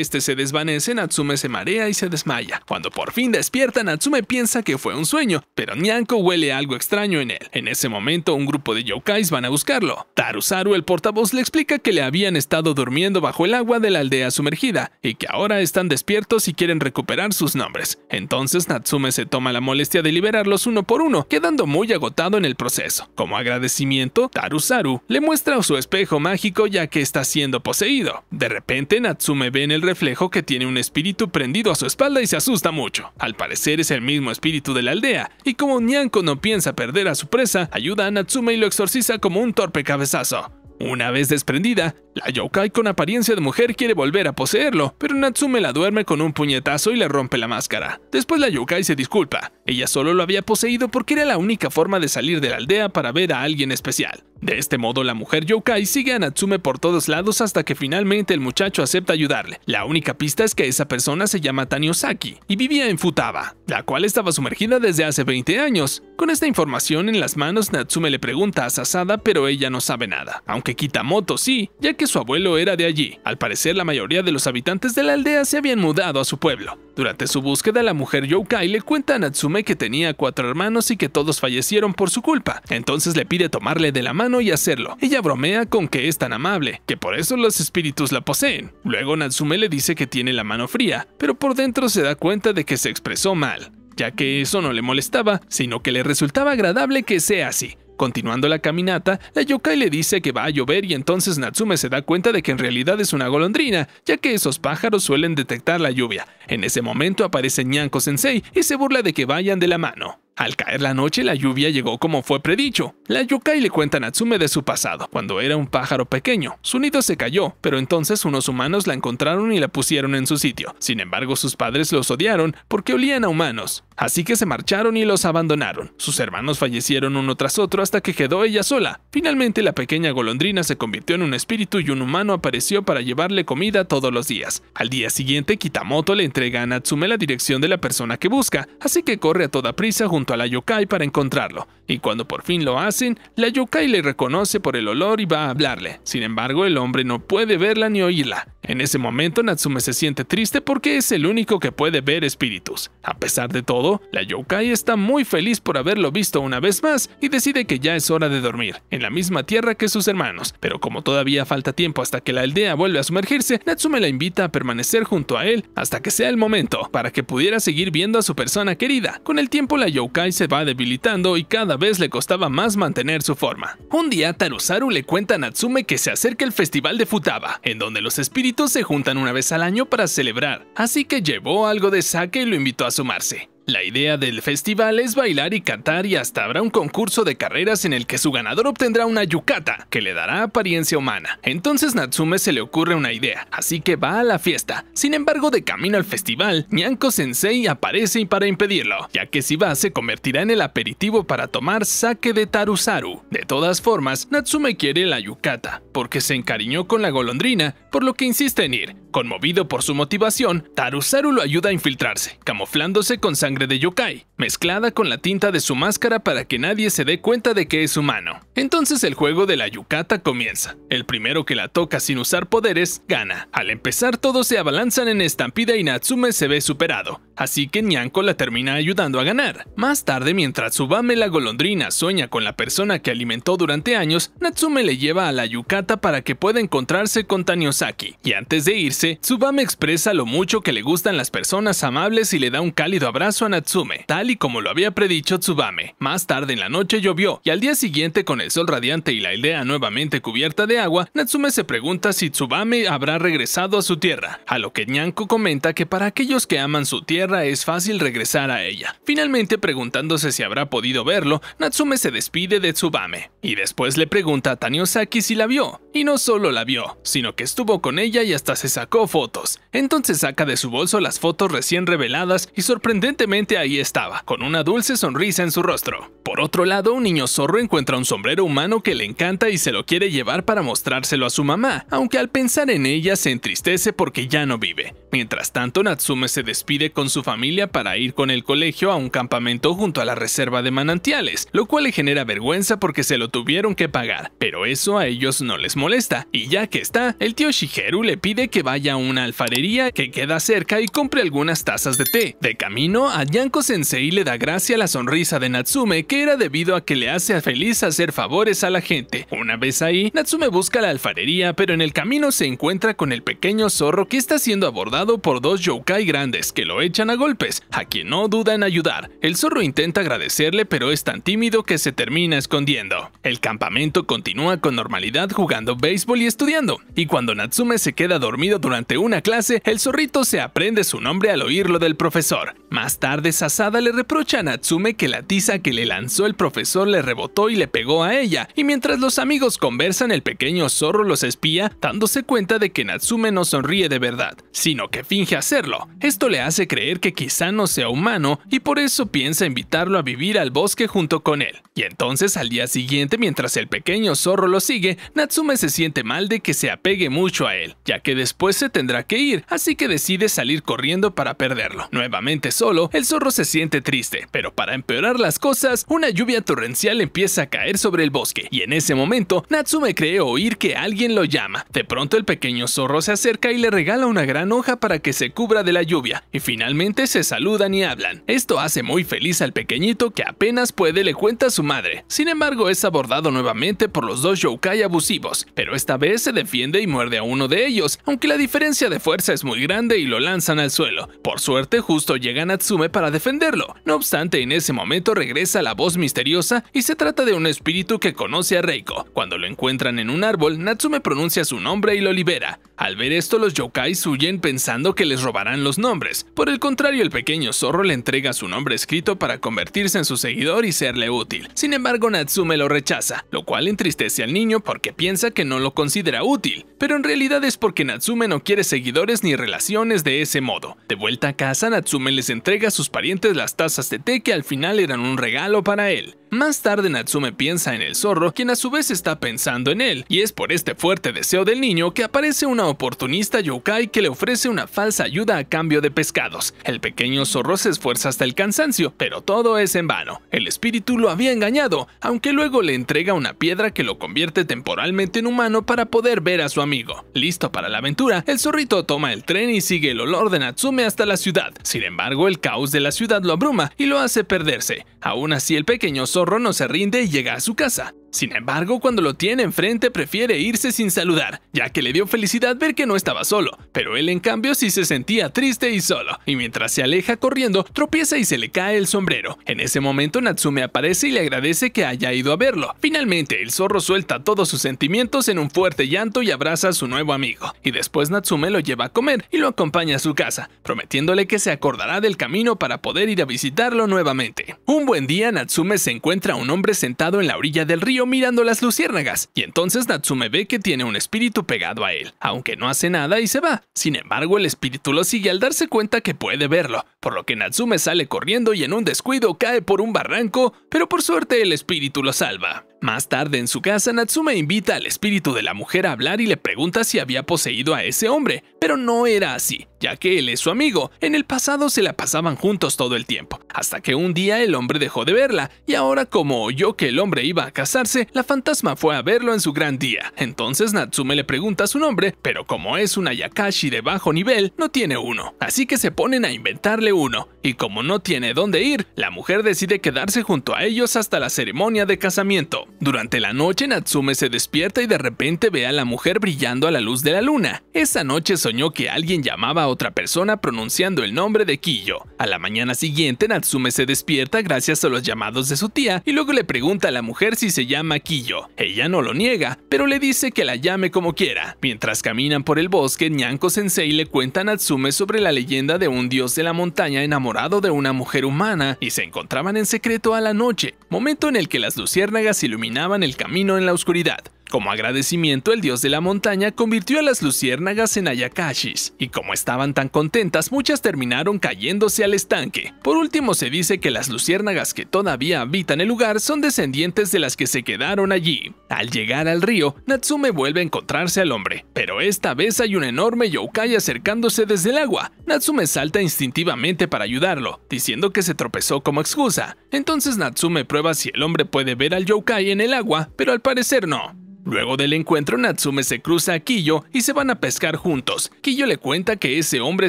este se desvanece Natsume se marea y se desmaya. Cuando por fin despierta Natsume piensa que fue un sueño, pero Nyanko huele algo extraño en él. En ese momento un grupo de yokais van a buscarlo. Tarusaru el portavoz le explica que le habían estado durmiendo bajo el agua de la aldea sumergida y que ahora están despiertos y quieren recuperar sus nombres. Entonces Natsume se toma la molestia de liberarlos uno por uno, quedando muy agotado en el proceso. Como agradecimiento, Tarusaru le muestra su espejo mágico ya que está siendo poseído. De repente Natsume ve en el reflejo que tiene un espíritu prendido a su espalda y se asusta mucho. Al parecer es el mismo espíritu de la aldea, y como Nyanko no piensa perder a su presa, ayuda a Natsume y lo exorciza como un torpe cabezazo. Una vez desprendida, la yokai con apariencia de mujer quiere volver a poseerlo, pero Natsume la duerme con un puñetazo y le rompe la máscara. Después la yokai se disculpa, ella solo lo había poseído porque era la única forma de salir de la aldea para ver a alguien especial. De este modo, la mujer Yokai sigue a Natsume por todos lados hasta que finalmente el muchacho acepta ayudarle. La única pista es que esa persona se llama Taniosaki y vivía en Futaba, la cual estaba sumergida desde hace 20 años. Con esta información en las manos, Natsume le pregunta a Sasada, pero ella no sabe nada. Aunque Kitamoto sí, ya que su abuelo era de allí. Al parecer, la mayoría de los habitantes de la aldea se habían mudado a su pueblo. Durante su búsqueda, la mujer Yokai le cuenta a Natsume que tenía cuatro hermanos y que todos fallecieron por su culpa. Entonces le pide tomarle de la mano y hacerlo. Ella bromea con que es tan amable, que por eso los espíritus la poseen. Luego Natsume le dice que tiene la mano fría, pero por dentro se da cuenta de que se expresó mal, ya que eso no le molestaba, sino que le resultaba agradable que sea así. Continuando la caminata, la yokai le dice que va a llover y entonces Natsume se da cuenta de que en realidad es una golondrina, ya que esos pájaros suelen detectar la lluvia. En ese momento aparece Nyanko Sensei y se burla de que vayan de la mano. Al caer la noche, la lluvia llegó como fue predicho. La y le cuenta a Natsume de su pasado, cuando era un pájaro pequeño. Su nido se cayó, pero entonces unos humanos la encontraron y la pusieron en su sitio. Sin embargo, sus padres los odiaron porque olían a humanos. Así que se marcharon y los abandonaron. Sus hermanos fallecieron uno tras otro hasta que quedó ella sola. Finalmente, la pequeña golondrina se convirtió en un espíritu y un humano apareció para llevarle comida todos los días. Al día siguiente, Kitamoto le entrega a Natsume la dirección de la persona que busca, así que corre a toda prisa junto junto a la yokai para encontrarlo y cuando por fin lo hacen, la yokai le reconoce por el olor y va a hablarle. Sin embargo, el hombre no puede verla ni oírla. En ese momento, Natsume se siente triste porque es el único que puede ver espíritus. A pesar de todo, la yokai está muy feliz por haberlo visto una vez más y decide que ya es hora de dormir, en la misma tierra que sus hermanos, pero como todavía falta tiempo hasta que la aldea vuelve a sumergirse, Natsume la invita a permanecer junto a él hasta que sea el momento, para que pudiera seguir viendo a su persona querida. Con el tiempo la yokai se va debilitando y cada vez le costaba más mantener su forma. Un día, Tarosaru le cuenta a Natsume que se acerca el festival de Futaba, en donde los espíritus se juntan una vez al año para celebrar, así que llevó algo de sake y lo invitó a sumarse. La idea del festival es bailar y cantar y hasta habrá un concurso de carreras en el que su ganador obtendrá una yukata, que le dará apariencia humana. Entonces Natsume se le ocurre una idea, así que va a la fiesta. Sin embargo, de camino al festival, Nyanko Sensei aparece para impedirlo, ya que si va se convertirá en el aperitivo para tomar sake de Tarusaru. De todas formas, Natsume quiere la yukata, porque se encariñó con la golondrina, por lo que insiste en ir. Conmovido por su motivación, Tarusaru lo ayuda a infiltrarse, camuflándose con sangre sangre de yokai, mezclada con la tinta de su máscara para que nadie se dé cuenta de que es humano. Entonces el juego de la yukata comienza. El primero que la toca sin usar poderes, gana. Al empezar todos se abalanzan en estampida y Natsume se ve superado, así que Nyanko la termina ayudando a ganar. Más tarde, mientras Subame la golondrina sueña con la persona que alimentó durante años, Natsume le lleva a la yukata para que pueda encontrarse con Taniosaki. Y antes de irse, Subame expresa lo mucho que le gustan las personas amables y le da un cálido abrazo a Natsume, tal y como lo había predicho Tsubame. Más tarde en la noche llovió, y al día siguiente con el sol radiante y la aldea nuevamente cubierta de agua, Natsume se pregunta si Tsubame habrá regresado a su tierra, a lo que Nyanko comenta que para aquellos que aman su tierra es fácil regresar a ella. Finalmente preguntándose si habrá podido verlo, Natsume se despide de Tsubame, y después le pregunta a Taniosaki si la vio, y no solo la vio, sino que estuvo con ella y hasta se sacó fotos. Entonces saca de su bolso las fotos recién reveladas y sorprendentemente ahí estaba, con una dulce sonrisa en su rostro. Por otro lado, un niño zorro encuentra un sombrero humano que le encanta y se lo quiere llevar para mostrárselo a su mamá, aunque al pensar en ella se entristece porque ya no vive. Mientras tanto, Natsume se despide con su familia para ir con el colegio a un campamento junto a la reserva de manantiales, lo cual le genera vergüenza porque se lo tuvieron que pagar, pero eso a ellos no les molesta, y ya que está, el tío Shigeru le pide que vaya a una alfarería que queda cerca y compre algunas tazas de té. De camino, Yanko Sensei le da gracia la sonrisa de Natsume que era debido a que le hace feliz hacer favores a la gente. Una vez ahí, Natsume busca la alfarería pero en el camino se encuentra con el pequeño zorro que está siendo abordado por dos yokai grandes que lo echan a golpes, a quien no duda en ayudar. El zorro intenta agradecerle pero es tan tímido que se termina escondiendo. El campamento continúa con normalidad jugando béisbol y estudiando, y cuando Natsume se queda dormido durante una clase, el zorrito se aprende su nombre al oírlo del profesor. Más tarde desasada le reprocha a Natsume que la tiza que le lanzó el profesor le rebotó y le pegó a ella, y mientras los amigos conversan, el pequeño zorro los espía, dándose cuenta de que Natsume no sonríe de verdad, sino que finge hacerlo. Esto le hace creer que quizá no sea humano, y por eso piensa invitarlo a vivir al bosque junto con él. Y entonces, al día siguiente, mientras el pequeño zorro lo sigue, Natsume se siente mal de que se apegue mucho a él, ya que después se tendrá que ir, así que decide salir corriendo para perderlo. Nuevamente solo, el el zorro se siente triste, pero para empeorar las cosas, una lluvia torrencial empieza a caer sobre el bosque, y en ese momento, Natsume cree oír que alguien lo llama. De pronto el pequeño zorro se acerca y le regala una gran hoja para que se cubra de la lluvia, y finalmente se saludan y hablan. Esto hace muy feliz al pequeñito que apenas puede le cuenta a su madre. Sin embargo, es abordado nuevamente por los dos yokai abusivos, pero esta vez se defiende y muerde a uno de ellos, aunque la diferencia de fuerza es muy grande y lo lanzan al suelo. Por suerte, justo llega Natsume para defenderlo. No obstante, en ese momento regresa la voz misteriosa y se trata de un espíritu que conoce a Reiko. Cuando lo encuentran en un árbol, Natsume pronuncia su nombre y lo libera. Al ver esto, los yokais huyen pensando que les robarán los nombres. Por el contrario, el pequeño zorro le entrega su nombre escrito para convertirse en su seguidor y serle útil. Sin embargo, Natsume lo rechaza, lo cual entristece al niño porque piensa que no lo considera útil, pero en realidad es porque Natsume no quiere seguidores ni relaciones de ese modo. De vuelta a casa, Natsume les entrega su parientes las tazas de té que al final eran un regalo para él. Más tarde Natsume piensa en el zorro, quien a su vez está pensando en él, y es por este fuerte deseo del niño que aparece una oportunista yokai que le ofrece una falsa ayuda a cambio de pescados. El pequeño zorro se esfuerza hasta el cansancio, pero todo es en vano. El espíritu lo había engañado, aunque luego le entrega una piedra que lo convierte temporalmente en humano para poder ver a su amigo. Listo para la aventura, el zorrito toma el tren y sigue el olor de Natsume hasta la ciudad. Sin embargo, el caos de la ciudad lo abruma y lo hace perderse. Aún así el pequeño zorro no se rinde y llega a su casa. Sin embargo, cuando lo tiene enfrente prefiere irse sin saludar, ya que le dio felicidad ver que no estaba solo, pero él en cambio sí se sentía triste y solo, y mientras se aleja corriendo, tropieza y se le cae el sombrero. En ese momento Natsume aparece y le agradece que haya ido a verlo. Finalmente, el zorro suelta todos sus sentimientos en un fuerte llanto y abraza a su nuevo amigo, y después Natsume lo lleva a comer y lo acompaña a su casa, prometiéndole que se acordará del camino para poder ir a visitarlo nuevamente. Un buen día Natsume se encuentra a un hombre sentado en la orilla del río mirando las luciérnagas, y entonces Natsume ve que tiene un espíritu pegado a él, aunque no hace nada y se va. Sin embargo, el espíritu lo sigue al darse cuenta que puede verlo, por lo que Natsume sale corriendo y en un descuido cae por un barranco, pero por suerte el espíritu lo salva. Más tarde en su casa, Natsume invita al espíritu de la mujer a hablar y le pregunta si había poseído a ese hombre, pero no era así ya que él es su amigo. En el pasado se la pasaban juntos todo el tiempo, hasta que un día el hombre dejó de verla, y ahora como oyó que el hombre iba a casarse, la fantasma fue a verlo en su gran día. Entonces Natsume le pregunta su nombre, pero como es una ayakashi de bajo nivel, no tiene uno. Así que se ponen a inventarle uno, y como no tiene dónde ir, la mujer decide quedarse junto a ellos hasta la ceremonia de casamiento. Durante la noche Natsume se despierta y de repente ve a la mujer brillando a la luz de la luna. Esa noche soñó que alguien llamaba a otra persona pronunciando el nombre de Kiyo. A la mañana siguiente, Natsume se despierta gracias a los llamados de su tía y luego le pregunta a la mujer si se llama Kiyo. Ella no lo niega, pero le dice que la llame como quiera. Mientras caminan por el bosque, Nyanko Sensei le cuenta a Natsume sobre la leyenda de un dios de la montaña enamorado de una mujer humana y se encontraban en secreto a la noche, momento en el que las luciérnagas iluminaban el camino en la oscuridad. Como agradecimiento, el dios de la montaña convirtió a las luciérnagas en ayakashis, y como estaban tan contentas, muchas terminaron cayéndose al estanque. Por último, se dice que las luciérnagas que todavía habitan el lugar son descendientes de las que se quedaron allí. Al llegar al río, Natsume vuelve a encontrarse al hombre, pero esta vez hay un enorme yokai acercándose desde el agua. Natsume salta instintivamente para ayudarlo, diciendo que se tropezó como excusa. Entonces Natsume prueba si el hombre puede ver al yokai en el agua, pero al parecer no. Luego del encuentro, Natsume se cruza a Kiyo y se van a pescar juntos. Kiyo le cuenta que ese hombre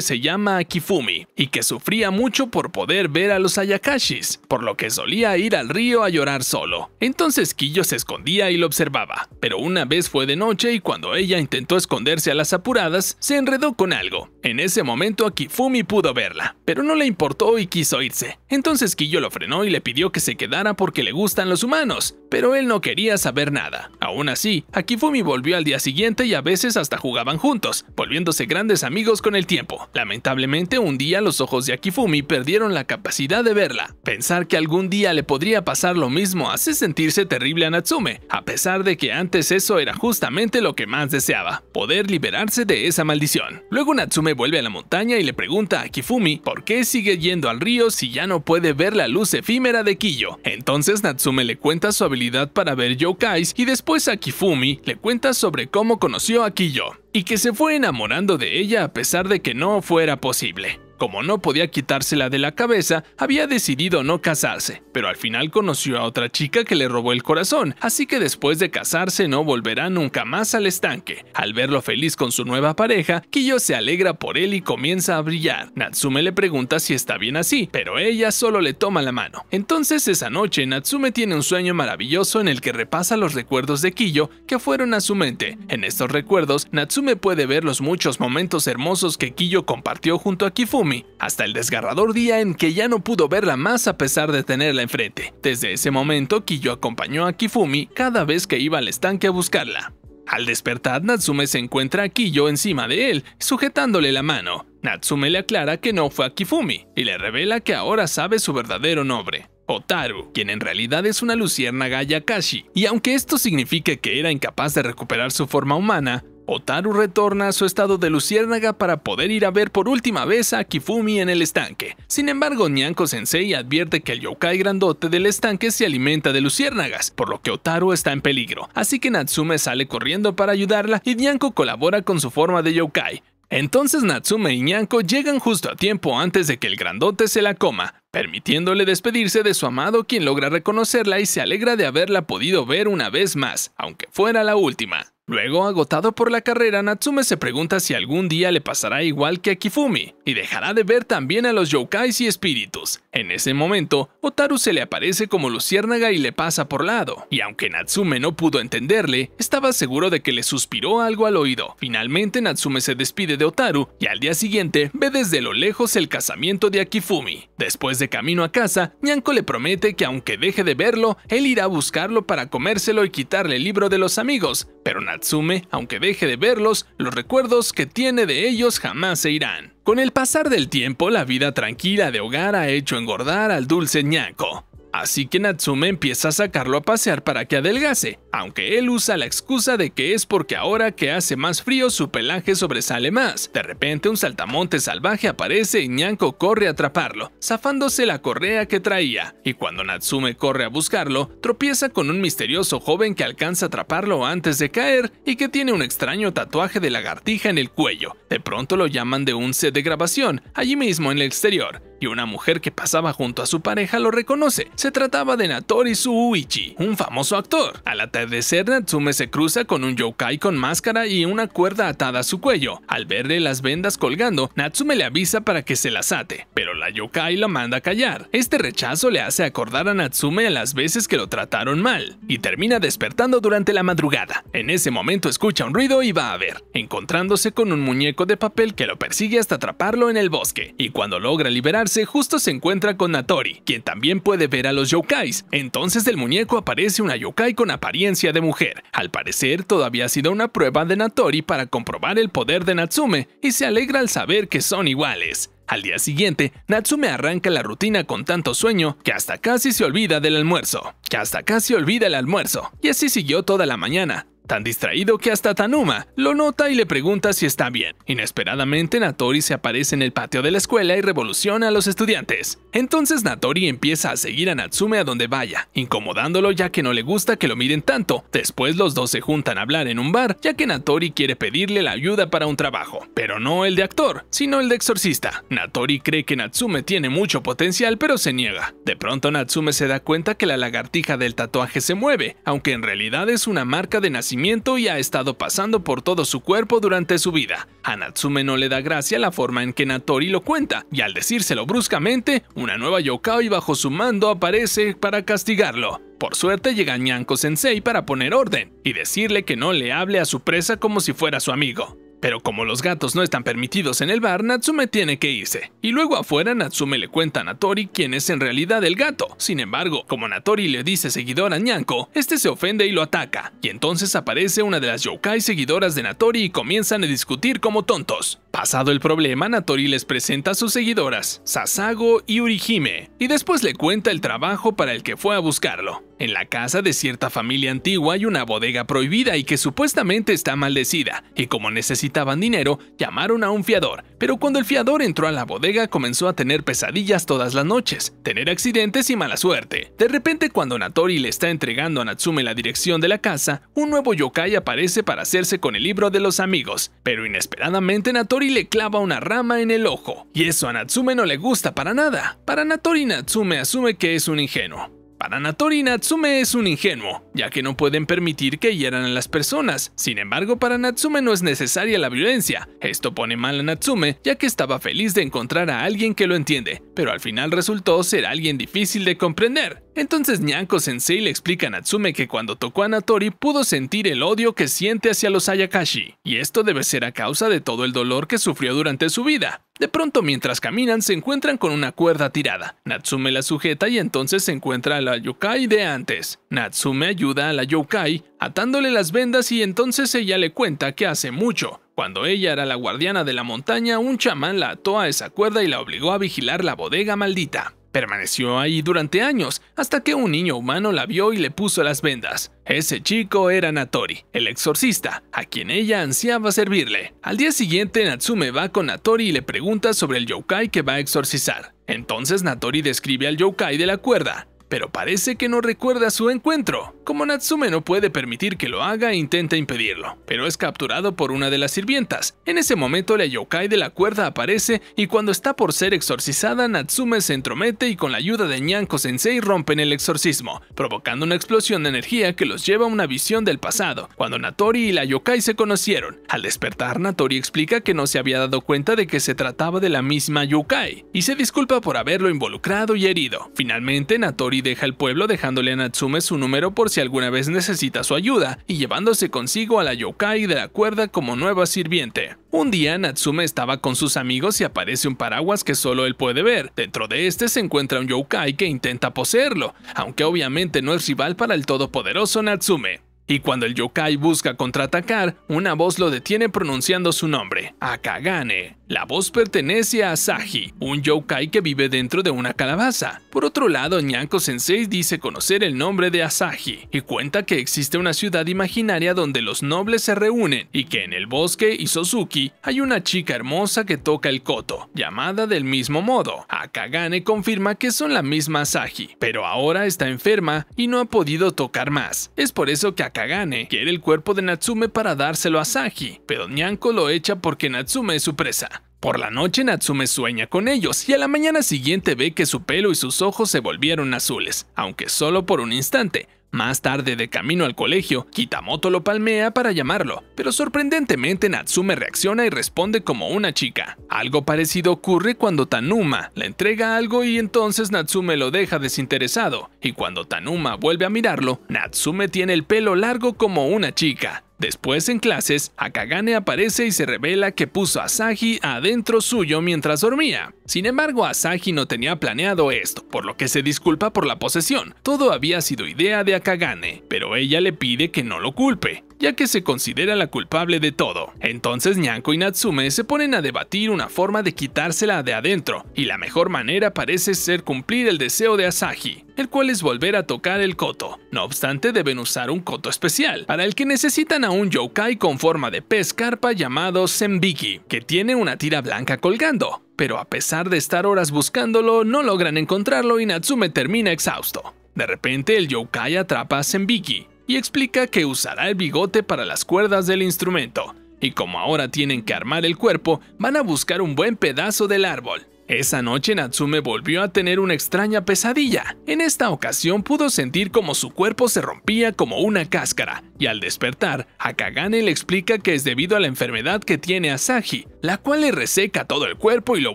se llama Akifumi y que sufría mucho por poder ver a los Ayakashis, por lo que solía ir al río a llorar solo. Entonces Kiyo se escondía y lo observaba, pero una vez fue de noche y cuando ella intentó esconderse a las apuradas, se enredó con algo. En ese momento Akifumi pudo verla, pero no le importó y quiso irse. Entonces Kiyo lo frenó y le pidió que se quedara porque le gustan los humanos, pero él no quería saber nada. Aún así, Akifumi volvió al día siguiente y a veces hasta jugaban juntos, volviéndose grandes amigos con el tiempo. Lamentablemente un día los ojos de Akifumi perdieron la capacidad de verla. Pensar que algún día le podría pasar lo mismo hace sentirse terrible a Natsume, a pesar de que antes eso era justamente lo que más deseaba, poder liberarse de esa maldición. Luego Natsume vuelve a la montaña y le pregunta a Akifumi por qué sigue yendo al río si ya no puede ver la luz efímera de Kiyo. Entonces Natsume le cuenta su habilidad para ver yokais y después Akifumi Fumi le cuenta sobre cómo conoció a Kiyo y que se fue enamorando de ella a pesar de que no fuera posible. Como no podía quitársela de la cabeza, había decidido no casarse, pero al final conoció a otra chica que le robó el corazón, así que después de casarse no volverá nunca más al estanque. Al verlo feliz con su nueva pareja, Kiyo se alegra por él y comienza a brillar. Natsume le pregunta si está bien así, pero ella solo le toma la mano. Entonces esa noche Natsume tiene un sueño maravilloso en el que repasa los recuerdos de Kiyo que fueron a su mente. En estos recuerdos, Natsume puede ver los muchos momentos hermosos que Kiyo compartió junto a Kifu hasta el desgarrador día en que ya no pudo verla más a pesar de tenerla enfrente. Desde ese momento, Kiyo acompañó a Kifumi cada vez que iba al estanque a buscarla. Al despertar, Natsume se encuentra a Kiyo encima de él, sujetándole la mano. Natsume le aclara que no fue a Kifumi, y le revela que ahora sabe su verdadero nombre, Otaru, quien en realidad es una luciérnaga Yakashi, y aunque esto signifique que era incapaz de recuperar su forma humana, Otaru retorna a su estado de luciérnaga para poder ir a ver por última vez a Kifumi en el estanque. Sin embargo, Nyanko Sensei advierte que el yokai grandote del estanque se alimenta de luciérnagas, por lo que Otaru está en peligro. Así que Natsume sale corriendo para ayudarla y Nyanko colabora con su forma de yokai. Entonces Natsume y Nyanko llegan justo a tiempo antes de que el grandote se la coma, permitiéndole despedirse de su amado quien logra reconocerla y se alegra de haberla podido ver una vez más, aunque fuera la última. Luego, agotado por la carrera, Natsume se pregunta si algún día le pasará igual que a Kifumi, y dejará de ver también a los yokais y espíritus. En ese momento, Otaru se le aparece como luciérnaga y le pasa por lado, y aunque Natsume no pudo entenderle, estaba seguro de que le suspiró algo al oído. Finalmente, Natsume se despide de Otaru, y al día siguiente ve desde lo lejos el casamiento de Akifumi. Después de camino a casa, Nyanko le promete que aunque deje de verlo, él irá a buscarlo para comérselo y quitarle el libro de los amigos, pero Natsume, aunque deje de verlos, los recuerdos que tiene de ellos jamás se irán. Con el pasar del tiempo, la vida tranquila de hogar ha hecho engordar al dulce ñaco. Así que Natsume empieza a sacarlo a pasear para que adelgase, aunque él usa la excusa de que es porque ahora que hace más frío su pelaje sobresale más. De repente un saltamonte salvaje aparece y Nyanko corre a atraparlo, zafándose la correa que traía, y cuando Natsume corre a buscarlo, tropieza con un misterioso joven que alcanza a atraparlo antes de caer y que tiene un extraño tatuaje de lagartija en el cuello. De pronto lo llaman de un set de grabación, allí mismo en el exterior, y una mujer que pasaba junto a su pareja lo reconoce. Se trataba de Natori Suuichi, un famoso actor. De ser Natsume se cruza con un yokai con máscara y una cuerda atada a su cuello. Al verle las vendas colgando, Natsume le avisa para que se las ate, pero la yokai lo manda a callar. Este rechazo le hace acordar a Natsume a las veces que lo trataron mal, y termina despertando durante la madrugada. En ese momento escucha un ruido y va a ver, encontrándose con un muñeco de papel que lo persigue hasta atraparlo en el bosque, y cuando logra liberarse justo se encuentra con Natori, quien también puede ver a los yokais. Entonces del muñeco aparece una yokai con apariencia de mujer. Al parecer, todavía ha sido una prueba de Natori para comprobar el poder de Natsume y se alegra al saber que son iguales. Al día siguiente, Natsume arranca la rutina con tanto sueño que hasta casi se olvida del almuerzo, que hasta casi olvida el almuerzo, y así siguió toda la mañana, tan distraído que hasta Tanuma lo nota y le pregunta si está bien. Inesperadamente Natori se aparece en el patio de la escuela y revoluciona a los estudiantes. Entonces Natori empieza a seguir a Natsume a donde vaya, incomodándolo ya que no le gusta que lo miren tanto. Después los dos se juntan a hablar en un bar ya que Natori quiere pedirle la ayuda para un trabajo, pero no el de actor, sino el de exorcista. Natori cree que Natsume tiene mucho potencial pero se niega. De pronto Natsume se da cuenta que la lagartija del tatuaje se mueve, aunque en realidad es una marca de nacimiento y ha estado pasando por todo su cuerpo durante su vida. A no le da gracia la forma en que Natori lo cuenta, y al decírselo bruscamente, una nueva yokai bajo su mando aparece para castigarlo. Por suerte llega Nyanko Sensei para poner orden y decirle que no le hable a su presa como si fuera su amigo. Pero como los gatos no están permitidos en el bar, Natsume tiene que irse. Y luego afuera Natsume le cuenta a Natori quién es en realidad el gato. Sin embargo, como Natori le dice seguidor a Nyanko, este se ofende y lo ataca. Y entonces aparece una de las yokai seguidoras de Natori y comienzan a discutir como tontos. Pasado el problema, Natori les presenta a sus seguidoras, Sasago y Urihime, y después le cuenta el trabajo para el que fue a buscarlo. En la casa de cierta familia antigua hay una bodega prohibida y que supuestamente está maldecida, y como necesitaban dinero, llamaron a un fiador, pero cuando el fiador entró a la bodega comenzó a tener pesadillas todas las noches, tener accidentes y mala suerte. De repente cuando Natori le está entregando a Natsume la dirección de la casa, un nuevo yokai aparece para hacerse con el libro de los amigos, pero inesperadamente Natori y le clava una rama en el ojo, y eso a Natsume no le gusta para nada. Para Natori Natsume asume que es un ingenuo. Para Natori Natsume es un ingenuo, ya que no pueden permitir que hieran a las personas. Sin embargo, para Natsume no es necesaria la violencia. Esto pone mal a Natsume, ya que estaba feliz de encontrar a alguien que lo entiende, pero al final resultó ser alguien difícil de comprender. Entonces Nyanko Sensei le explica a Natsume que cuando tocó a Natori pudo sentir el odio que siente hacia los Ayakashi, y esto debe ser a causa de todo el dolor que sufrió durante su vida. De pronto mientras caminan se encuentran con una cuerda tirada. Natsume la sujeta y entonces se encuentra a la yokai de antes. Natsume ayuda a la yokai atándole las vendas y entonces ella le cuenta que hace mucho, cuando ella era la guardiana de la montaña, un chamán la ató a esa cuerda y la obligó a vigilar la bodega maldita. Permaneció ahí durante años, hasta que un niño humano la vio y le puso las vendas. Ese chico era Natori, el exorcista, a quien ella ansiaba servirle. Al día siguiente, Natsume va con Natori y le pregunta sobre el yokai que va a exorcizar. Entonces Natori describe al yokai de la cuerda, pero parece que no recuerda su encuentro. Como Natsume no puede permitir que lo haga, intenta impedirlo, pero es capturado por una de las sirvientas. En ese momento la yokai de la cuerda aparece y cuando está por ser exorcizada, Natsume se entromete y con la ayuda de Nyanko Sensei rompen el exorcismo, provocando una explosión de energía que los lleva a una visión del pasado, cuando Natori y la yokai se conocieron. Al despertar, Natori explica que no se había dado cuenta de que se trataba de la misma yokai, y se disculpa por haberlo involucrado y herido. Finalmente, Natori y deja el pueblo dejándole a Natsume su número por si alguna vez necesita su ayuda, y llevándose consigo a la yokai de la cuerda como nueva sirviente. Un día Natsume estaba con sus amigos y aparece un paraguas que solo él puede ver. Dentro de este se encuentra un yokai que intenta poseerlo, aunque obviamente no es rival para el todopoderoso Natsume. Y cuando el yokai busca contraatacar, una voz lo detiene pronunciando su nombre, Akagane. La voz pertenece a Asahi, un yokai que vive dentro de una calabaza. Por otro lado, Nyanko Sensei dice conocer el nombre de Asahi y cuenta que existe una ciudad imaginaria donde los nobles se reúnen y que en el bosque Isozuki hay una chica hermosa que toca el koto, llamada del mismo modo. Akagane confirma que son la misma Asahi, pero ahora está enferma y no ha podido tocar más. Es por eso que Akagane quiere el cuerpo de Natsume para dárselo a Asahi, pero Nyanko lo echa porque Natsume es su presa. Por la noche Natsume sueña con ellos y a la mañana siguiente ve que su pelo y sus ojos se volvieron azules, aunque solo por un instante, más tarde, de camino al colegio, Kitamoto lo palmea para llamarlo, pero sorprendentemente Natsume reacciona y responde como una chica. Algo parecido ocurre cuando Tanuma le entrega algo y entonces Natsume lo deja desinteresado, y cuando Tanuma vuelve a mirarlo, Natsume tiene el pelo largo como una chica. Después en clases, Akagane aparece y se revela que puso a Asahi adentro suyo mientras dormía. Sin embargo, Asahi no tenía planeado esto, por lo que se disculpa por la posesión. Todo había sido idea de Kagane, pero ella le pide que no lo culpe ya que se considera la culpable de todo. Entonces Nyanko y Natsume se ponen a debatir una forma de quitársela de adentro, y la mejor manera parece ser cumplir el deseo de Asahi, el cual es volver a tocar el coto. No obstante, deben usar un coto especial, para el que necesitan a un yokai con forma de pez carpa llamado Senbiki, que tiene una tira blanca colgando. Pero a pesar de estar horas buscándolo, no logran encontrarlo y Natsume termina exhausto. De repente, el yokai atrapa a Senbiki, y explica que usará el bigote para las cuerdas del instrumento, y como ahora tienen que armar el cuerpo, van a buscar un buen pedazo del árbol. Esa noche Natsume volvió a tener una extraña pesadilla. En esta ocasión pudo sentir como su cuerpo se rompía como una cáscara, y al despertar, Akagane le explica que es debido a la enfermedad que tiene Asahi, la cual le reseca todo el cuerpo y lo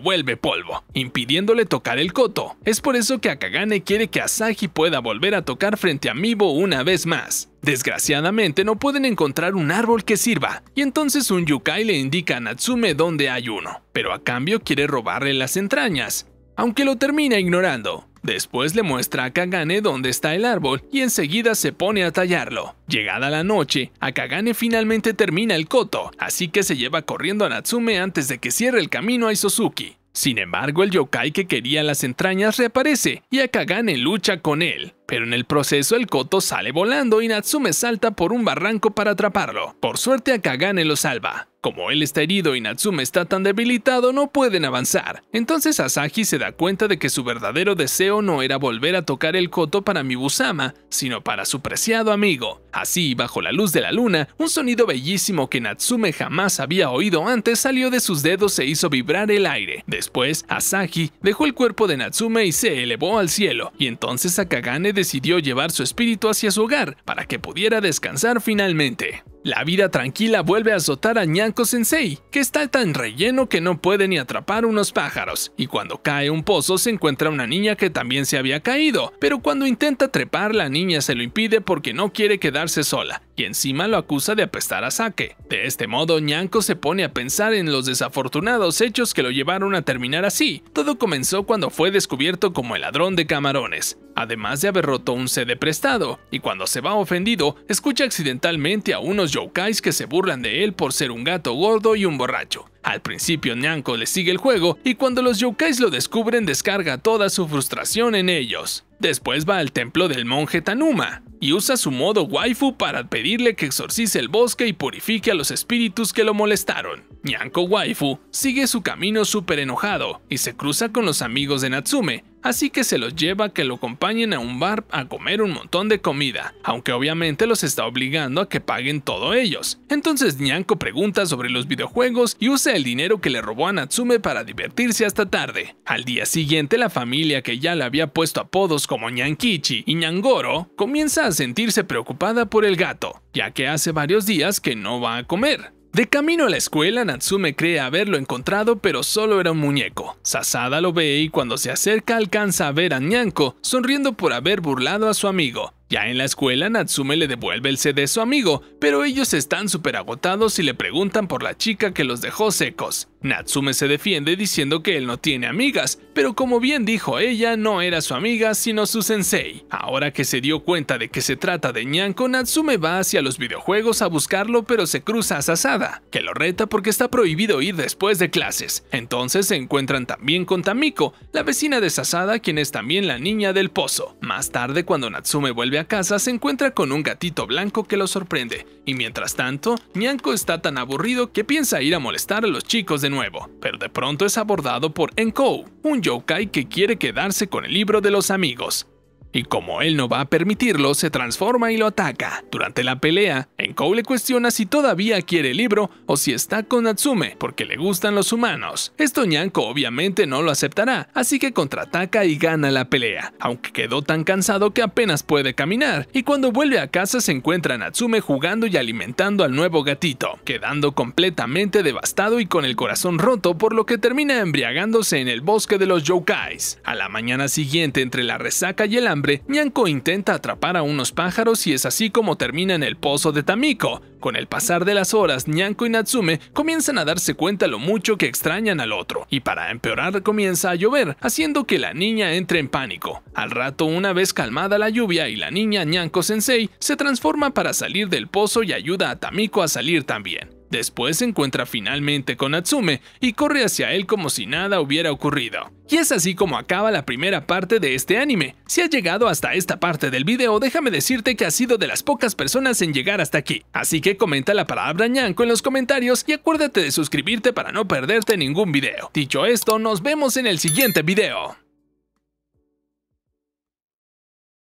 vuelve polvo, impidiéndole tocar el coto. Es por eso que Akagane quiere que Asahi pueda volver a tocar frente a Mibo una vez más. Desgraciadamente no pueden encontrar un árbol que sirva, y entonces un yukai le indica a Natsume dónde hay uno, pero a cambio quiere robarle las entrañas, aunque lo termina ignorando. Después le muestra a Kagane dónde está el árbol y enseguida se pone a tallarlo. Llegada la noche, Akagane finalmente termina el coto, así que se lleva corriendo a Natsume antes de que cierre el camino a Isosuki. Sin embargo, el yokai que quería las entrañas reaparece y Akagane lucha con él pero en el proceso el Koto sale volando y Natsume salta por un barranco para atraparlo. Por suerte Akagane lo salva. Como él está herido y Natsume está tan debilitado, no pueden avanzar. Entonces Asahi se da cuenta de que su verdadero deseo no era volver a tocar el koto para Mibusama, sino para su preciado amigo. Así, bajo la luz de la luna, un sonido bellísimo que Natsume jamás había oído antes salió de sus dedos e hizo vibrar el aire. Después, Asahi dejó el cuerpo de Natsume y se elevó al cielo, y entonces Akagane decidió llevar su espíritu hacia su hogar para que pudiera descansar finalmente. La vida tranquila vuelve a azotar a Nyanko Sensei, que está tan relleno que no puede ni atrapar unos pájaros, y cuando cae un pozo se encuentra una niña que también se había caído, pero cuando intenta trepar la niña se lo impide porque no quiere quedarse sola, y encima lo acusa de apestar a Sake. De este modo, Nyanko se pone a pensar en los desafortunados hechos que lo llevaron a terminar así. Todo comenzó cuando fue descubierto como el ladrón de camarones, además de haber roto un sede prestado, y cuando se va ofendido, escucha accidentalmente a unos yokais que se burlan de él por ser un gato gordo y un borracho. Al principio Nyanko le sigue el juego y cuando los yokais lo descubren descarga toda su frustración en ellos. Después va al templo del monje Tanuma, y usa su modo waifu para pedirle que exorcice el bosque y purifique a los espíritus que lo molestaron. Nyanko Waifu sigue su camino súper enojado y se cruza con los amigos de Natsume, así que se los lleva a que lo acompañen a un bar a comer un montón de comida, aunque obviamente los está obligando a que paguen todo ellos. Entonces Nyanko pregunta sobre los videojuegos y usa el dinero que le robó a Natsume para divertirse hasta tarde. Al día siguiente la familia que ya le había puesto apodos como Nyankichi y Nyangoro comienza a sentirse preocupada por el gato, ya que hace varios días que no va a comer. De camino a la escuela, Natsume cree haberlo encontrado, pero solo era un muñeco. Sasada lo ve y cuando se acerca alcanza a ver a Nyanko, sonriendo por haber burlado a su amigo, ya en la escuela, Natsume le devuelve el CD de su amigo, pero ellos están súper agotados y le preguntan por la chica que los dejó secos. Natsume se defiende diciendo que él no tiene amigas, pero como bien dijo ella, no era su amiga, sino su sensei. Ahora que se dio cuenta de que se trata de Ñanko, Natsume va hacia los videojuegos a buscarlo, pero se cruza a Sasada, que lo reta porque está prohibido ir después de clases. Entonces se encuentran también con Tamiko, la vecina de Sasada, quien es también la niña del pozo. Más tarde, cuando Natsume vuelve a casa se encuentra con un gatito blanco que lo sorprende, y mientras tanto, Mianko está tan aburrido que piensa ir a molestar a los chicos de nuevo, pero de pronto es abordado por Enko, un yokai que quiere quedarse con el libro de los amigos. Y como él no va a permitirlo, se transforma y lo ataca. Durante la pelea, Enko le cuestiona si todavía quiere el libro o si está con Natsume porque le gustan los humanos. Esto Nyanko obviamente no lo aceptará, así que contraataca y gana la pelea, aunque quedó tan cansado que apenas puede caminar, y cuando vuelve a casa se encuentra a Natsume jugando y alimentando al nuevo gatito, quedando completamente devastado y con el corazón roto por lo que termina embriagándose en el bosque de los yokais. A la mañana siguiente, entre la resaca y el hambre, hambre, intenta atrapar a unos pájaros y es así como termina en el pozo de Tamiko. Con el pasar de las horas, Nyanko y Natsume comienzan a darse cuenta lo mucho que extrañan al otro, y para empeorar comienza a llover, haciendo que la niña entre en pánico. Al rato, una vez calmada la lluvia y la niña Nyanko Sensei, se transforma para salir del pozo y ayuda a Tamiko a salir también. Después se encuentra finalmente con Atsume y corre hacia él como si nada hubiera ocurrido. Y es así como acaba la primera parte de este anime. Si has llegado hasta esta parte del video, déjame decirte que has sido de las pocas personas en llegar hasta aquí. Así que comenta la palabra ñanco en los comentarios y acuérdate de suscribirte para no perderte ningún video. Dicho esto, nos vemos en el siguiente video.